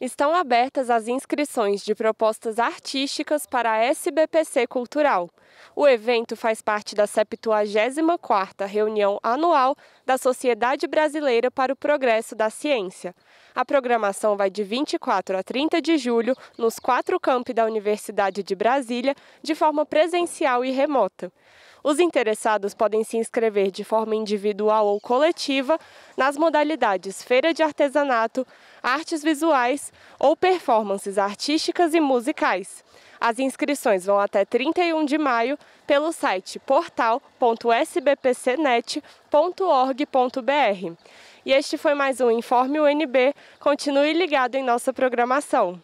estão abertas as inscrições de propostas artísticas para a SBPC Cultural. O evento faz parte da 74ª reunião anual da Sociedade Brasileira para o Progresso da Ciência. A programação vai de 24 a 30 de julho nos quatro campi da Universidade de Brasília, de forma presencial e remota. Os interessados podem se inscrever de forma individual ou coletiva nas modalidades feira de artesanato, artes visuais ou performances artísticas e musicais. As inscrições vão até 31 de maio pelo site portal.sbpcnet.org.br. E este foi mais um Informe UNB. Continue ligado em nossa programação.